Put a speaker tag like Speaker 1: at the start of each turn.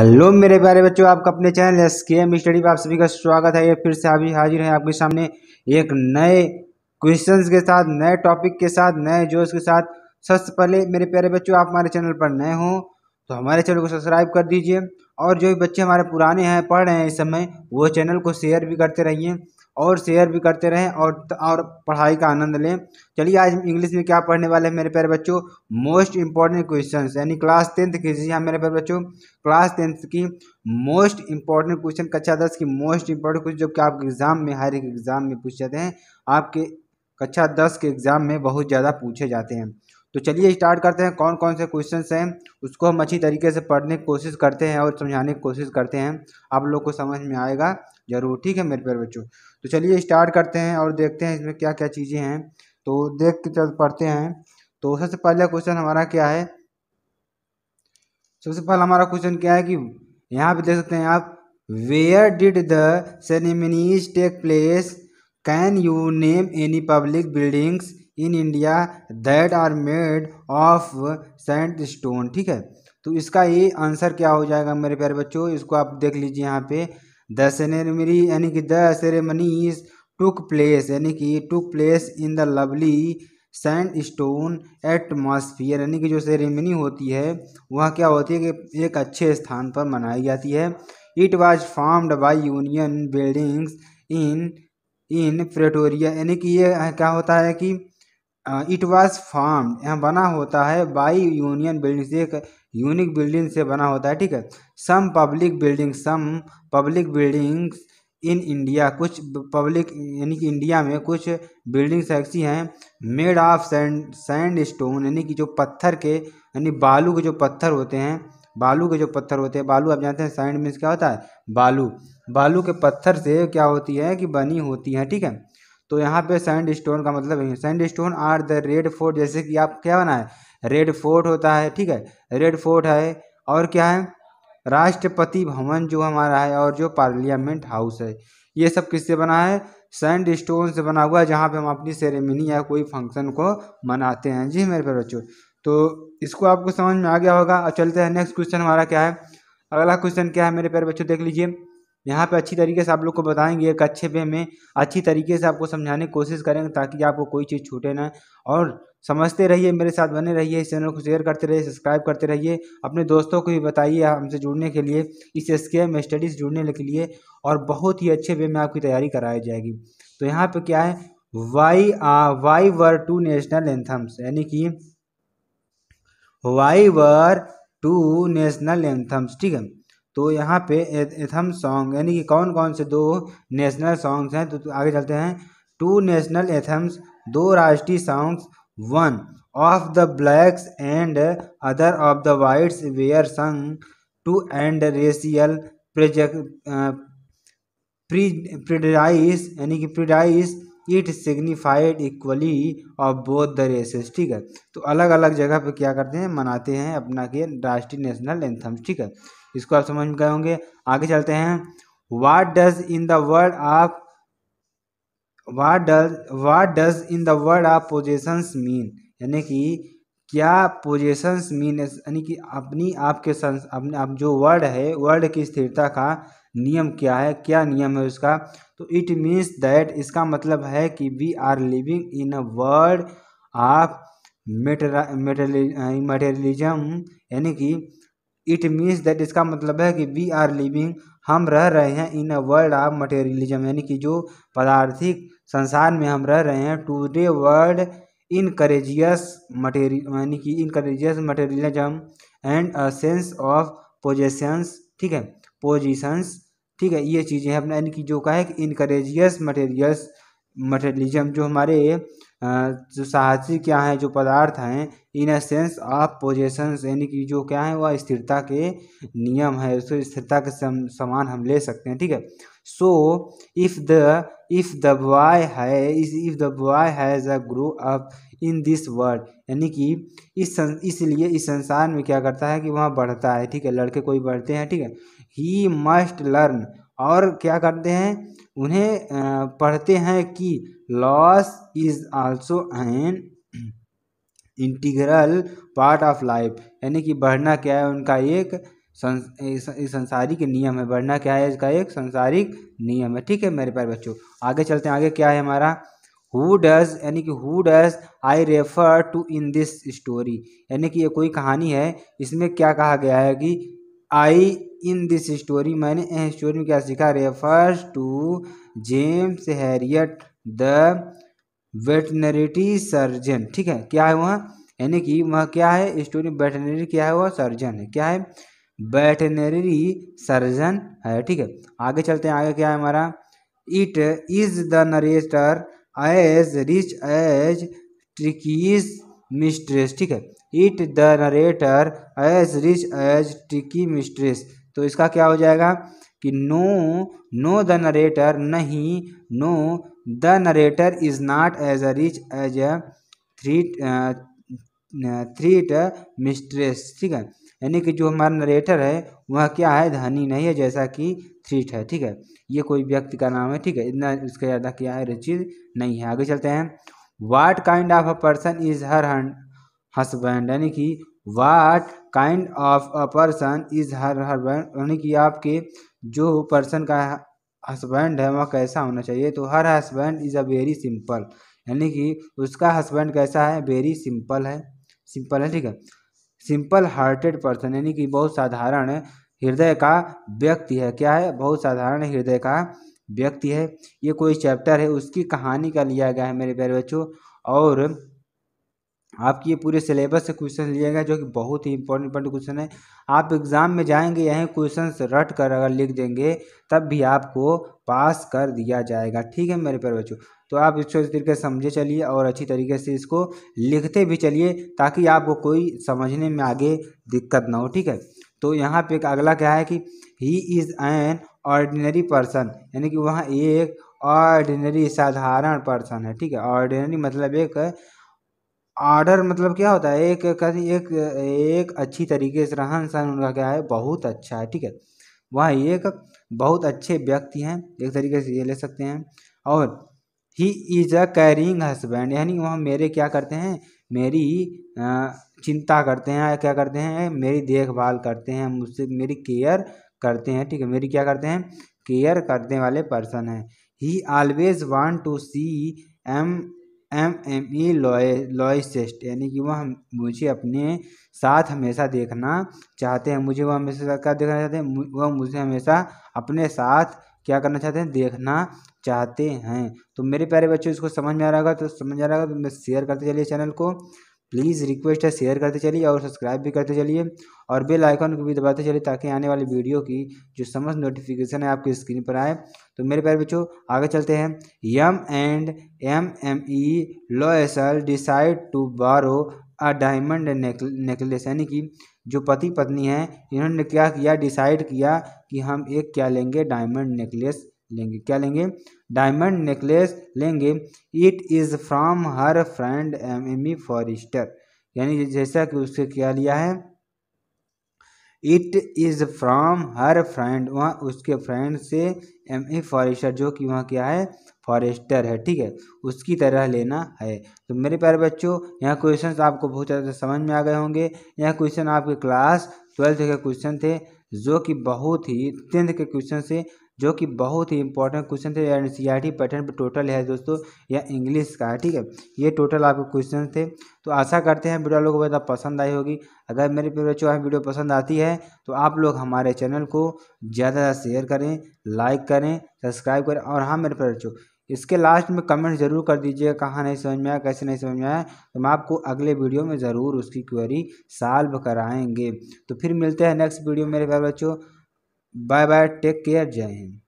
Speaker 1: hello मेरे प्यारे बच्चों आपका अपने channel S K M study पर आप सभी का स्वागत है ये फिर से अभी हाजिर हैं आपके सामने एक नए क्वेश्चंस के साथ नए टॉपिक के साथ नए जोश के साथ सबसे पहले मेरे प्यारे बच्चों आप हमारे चैनल पर नए हों तो हमारे चैनल को सब्सक्राइब कर दीजिए और जो भी बच्चे हमारे पुराने हैं पढ़ रहे हैं इस समय वो चैनल को शेयर भी करते रहिए और शेयर भी करते रहें और और पढ़ाई का आनंद लें चलिए आज इंग्लिश में क्या पढ़ने वाले हैं मेरे प्यारे बच्चों मोस्ट इंपॉर्टेंट क्वेश्चन यानी क्लास टेंथ की जी हाँ मेरे प्यारे बच्चों क्लास टेंथ की मोस्ट इंपॉर्टेंट क्वेश्चन कक्षा दस की मोस्ट इंपॉर्टेंट क्वेश्चन जो कि आपके एग्जाम में हर एक एग्जाम में पूछ जाते हैं आपके कक्षा दस के एग्जाम में बहुत ज़्यादा पूछे जाते हैं तो चलिए स्टार्ट करते हैं कौन कौन से क्वेश्चन हैं उसको हम अच्छी तरीके से पढ़ने की कोशिश करते हैं और समझाने की कोशिश करते हैं आप लोग को समझ में आएगा ज़रूर ठीक है मेरे प्यारे बच्चों तो चलिए स्टार्ट करते हैं और देखते हैं इसमें क्या क्या चीज़ें हैं तो देख के चल पढ़ते हैं तो सबसे पहला क्वेश्चन हमारा क्या है सबसे पहला हमारा क्वेश्चन क्या है कि यहाँ पे देख सकते हैं आप where did the ceremonies take place can you name any public buildings in India that are made of sandstone ठीक है तो इसका ये आंसर क्या हो जाएगा मेरे प्यारे बच्चों इसको आप देख लीजिए यहाँ पे द सेरेमनी यानी कि द सेरेमनीज टुक प्लेस यानी कि took place in the lovely sandstone atmosphere यानी कि जो सेरेमनी होती है वह क्या होती है कि एक अच्छे स्थान पर मनाई जाती है it was formed by union buildings in in Pretoria यानी कि ये क्या होता है कि इट वॉज फॉर्म्ड यहाँ बना होता है बाई यूनियन बिल्डिंग एक यूनिक बिल्डिंग से बना होता है ठीक है some public building some public buildings in India कुछ पब्लिक यानी कि इंडिया में कुछ बिल्डिंग्स ऐसी हैं made of sand sandstone यानी कि जो पत्थर के यानी बालू के जो पत्थर होते हैं बालू के जो पत्थर होते हैं बालू आप जानते हैं सैंड मीन्स क्या होता है बालू बालू के पत्थर से क्या होती है कि बनी होती है ठीक है तो यहाँ पे सैंड स्टोन का मतलब है sandstone are the Red Fort जैसे कि आप क्या बनाए रेड फोर्ट होता है ठीक है रेड फोर्ट है और क्या है राष्ट्रपति भवन जो हमारा है और जो पार्लियामेंट हाउस है ये सब किससे बना है सैंड स्टोन से बना हुआ है जहाँ पे हम अपनी सेरेमनी या कोई फंक्शन को मनाते हैं जी मेरे प्यारे बच्चों तो इसको आपको समझ में आ गया होगा और चलते हैं नेक्स्ट क्वेश्चन हमारा क्या है अगला क्वेश्चन क्या है मेरे पैर बच्चों देख लीजिए यहाँ पे अच्छी तरीके से आप लोग को बताएंगे एक अच्छे वे में अच्छी तरीके से आपको समझाने की कोशिश करेंगे ताकि आपको कोई चीज़ छूटे ना और समझते रहिए मेरे साथ बने रहिए इस चैनल को शेयर करते रहिए सब्सक्राइब करते रहिए अपने दोस्तों को भी बताइए हमसे जुड़ने के लिए इस स्केम में स्टडीज जुड़ने के लिए और बहुत ही अच्छे वे में आपकी तैयारी कराई जाएगी तो यहाँ पर क्या है why uh, why were two national anthems यानी कि why were two national anthems ठीक है तो यहाँ पे एथम सॉन्ग यानी कि कौन कौन से दो नेशनल सॉन्ग्स हैं तो, तो आगे चलते हैं टू नेशनल एथम्स दो राष्ट्रीय songs one of the blacks and other of the whites were sung to end racial प्रिज प्रिडाइस यानी कि prejudice it signified equally of both the races ठीक है तो अलग अलग जगह पे क्या करते हैं मनाते हैं अपना के राष्ट्रीय नेशनल एंथम्स ठीक है इसको आप समझ में गए होंगे आगे चलते हैं what does in the word of what does what does in the word of possessions mean यानी कि क्या पोजेशंस मीन यानी कि अपनी आपके संस अपने आप जो वर्ड है वर्ड की स्थिरता का नियम क्या है क्या नियम है उसका तो इट मीन्स दैट इसका मतलब है कि we are living in a world of मेटरा मटेरियलिज्म यानी कि इट मीन्स दैट इसका मतलब है कि वी आर लिविंग हम रह रहे हैं in a world of materialism यानी कि जो पदार्थिक संसार में हम रह रहे हैं टूडे वर्ल्ड इन करेजियस यानी कि encourages materialism and a sense of possessions ठीक है पोजिशंस ठीक है ये चीज़ें हैं अपना यानी कि जो का है कि इनकरेजियस मटेरियल्स मटेरियलिज्म जो हमारे जो साहसी क्या हैं जो पदार्थ हैं इन सेंस ऑफ पोजेशंस यानी कि जो क्या है वह स्थिरता के नियम है उसको स्थिरता के सम, समान हम ले सकते हैं ठीक है so if the if the boy है if the boy has a grow up in this world यानी कि इस इसलिए इस संसार में क्या करता है कि वहाँ बढ़ता है ठीक है लड़के कोई बढ़ते हैं ठीक है ही मस्ट लर्न और क्या करते हैं उन्हें पढ़ते हैं कि loss is also an integral part of life यानी कि बढ़ना क्या है उनका एक संसारिक नियम है बढ़ना क्या है इसका एक संसारिक नियम है ठीक है मेरे प्यारे बच्चों आगे चलते हैं आगे क्या है हमारा हु डज यानी कि who does I refer to in this story यानी कि ये कोई कहानी है इसमें क्या कहा गया है कि आई इन दिस स्टोरी मैंने यह स्टोरी में क्या सीखा refers to James Herriot the veterinary surgeon ठीक है क्या है वह यानी कि वह क्या है स्टोरी वेटनरी क्या है वह सर्जन है क्या है वेटनरी सर्जन है ठीक है आगे चलते हैं आगे क्या है हमारा it is the narrator as rich as Tricki's mistress ठीक है it the narrator as rich as Tricki mistress तो इसका क्या हो जाएगा कि नो नो द नरेटर नहीं no the narrator is not as a rich as a three treat mistress ठीक है यानी कि जो हमारा नरेटर है वह क्या है धनी नहीं है जैसा कि थ्रीट है ठीक है ये कोई व्यक्ति का नाम है ठीक है इतना इसका ज़्यादा क्या है रुचिर नहीं है आगे चलते हैं what kind of a person is her husband यानी कि what kind of a person is her husband यानी कि आपके जो पर्सन का हस्बैंड है वह कैसा होना चाहिए तो her husband is a very simple यानी कि उसका हस्बैंड कैसा है वेरी सिंपल है सिंपल है ठीक है सिंपल हार्टेड पर्सन यानी कि बहुत साधारण हृदय का व्यक्ति है क्या है बहुत साधारण हृदय का व्यक्ति है ये कोई चैप्टर है उसकी कहानी का लिया गया है मेरे प्यारे बच्चों और आपकी ये पूरे सिलेबस से क्वेश्चन लिए गए जो कि बहुत ही इंपॉर्टेंट इंपॉर्टेंट क्वेश्चन है आप एग्ज़ाम में जाएंगे यहीं क्वेश्चन रट कर अगर लिख देंगे तब भी आपको पास कर दिया जाएगा ठीक है मेरे पर बच्चों तो आप इसको इस तरीके से समझे चलिए और अच्छी तरीके से इसको लिखते भी चलिए ताकि आपको कोई समझने में आगे दिक्कत ना हो ठीक है तो यहाँ पे अगला क्या है कि he is an ordinary person यानी कि वहाँ एक ऑर्डिनरी साधारण पर्सन है ठीक है ऑर्डिनरी मतलब एक आर्डर मतलब क्या होता है एक एक एक अच्छी तरीके से रहन सहन उनका क्या है बहुत अच्छा है ठीक है वह एक बहुत अच्छे व्यक्ति हैं एक तरीके से ये ले सकते हैं और he is a caring husband यानी वह मेरे क्या करते हैं मेरी चिंता करते हैं क्या करते हैं मेरी देखभाल करते हैं मुझसे मेरी केयर करते हैं ठीक है मेरी क्या करते हैं केयर करने वाले पर्सन हैं he always want to see M M M E Loy Loisel यानी कि वह मुझे अपने साथ हमेशा देखना चाहते हैं मुझे वह हमेशा क्या देखना चाहते हैं वह मुझे हमेशा अपने साथ क्या करना चाहते हैं देखना चाहते हैं तो मेरे प्यारे बच्चों इसको समझ में आ रहा होगा तो समझ आ रहा होगा तो मैं शेयर करते चलिए चैनल को प्लीज़ रिक्वेस्ट है शेयर करते चलिए और सब्सक्राइब भी करते चलिए और बेल आइकन को भी दबाते चलिए ताकि आने वाली वीडियो की जो समस्त नोटिफिकेशन है आपकी स्क्रीन पर आए तो मेरे प्यारे बच्चों आगे चलते हैं M and M M E Loisel decide to borrow a diamond necklace यानी कि जो पति पत्नी हैं इन्होंने क्या किया डिसाइड किया कि हम एक क्या लेंगे डायमंड नेकलेस लेंगे क्या लेंगे डायमंड नेकलेस लेंगे it is from her friend M M E Forestier यानी जैसा कि उसके क्या लिया है it is from her friend वहाँ उसके फ्रेंड से एम ई फॉरिस्टर जो कि वहाँ क्या है फॉरेस्टर है ठीक है उसकी तरह लेना है तो मेरे प्यारे बच्चों यहाँ क्वेश्चन आपको बहुत ज़्यादा समझ में आ गए होंगे यहाँ क्वेश्चन आपके क्लास ट्वेल्थ के क्वेश्चन थे जो कि बहुत ही टेंथ के क्वेश्चन से जो कि बहुत ही इंपॉर्टेंट क्वेश्चन थे N C I T pattern पर टोटल है दोस्तों या इंग्लिश का है ठीक है ये टोटल आपके क्वेश्चन थे तो आशा करते हैं वीडियो लोगों को ज़्यादा पसंद आई होगी अगर मेरे मेरी बच्चों वीडियो पसंद आती है तो आप लोग हमारे चैनल को ज़्यादा से शेयर करें लाइक करें सब्सक्राइब करें और हाँ मेरे बच्चों इसके लास्ट में कमेंट जरूर कर दीजिए कहाँ नहीं समझ में आया कैसे नहीं समझ में आया तो मैं आपको अगले वीडियो में ज़रूर उसकी क्वेरी सॉल्व कराएंगे तो फिर मिलते हैं नेक्स्ट वीडियो मेरे प्यारे बच्चों बाय बाय टेक केयर जय हिंद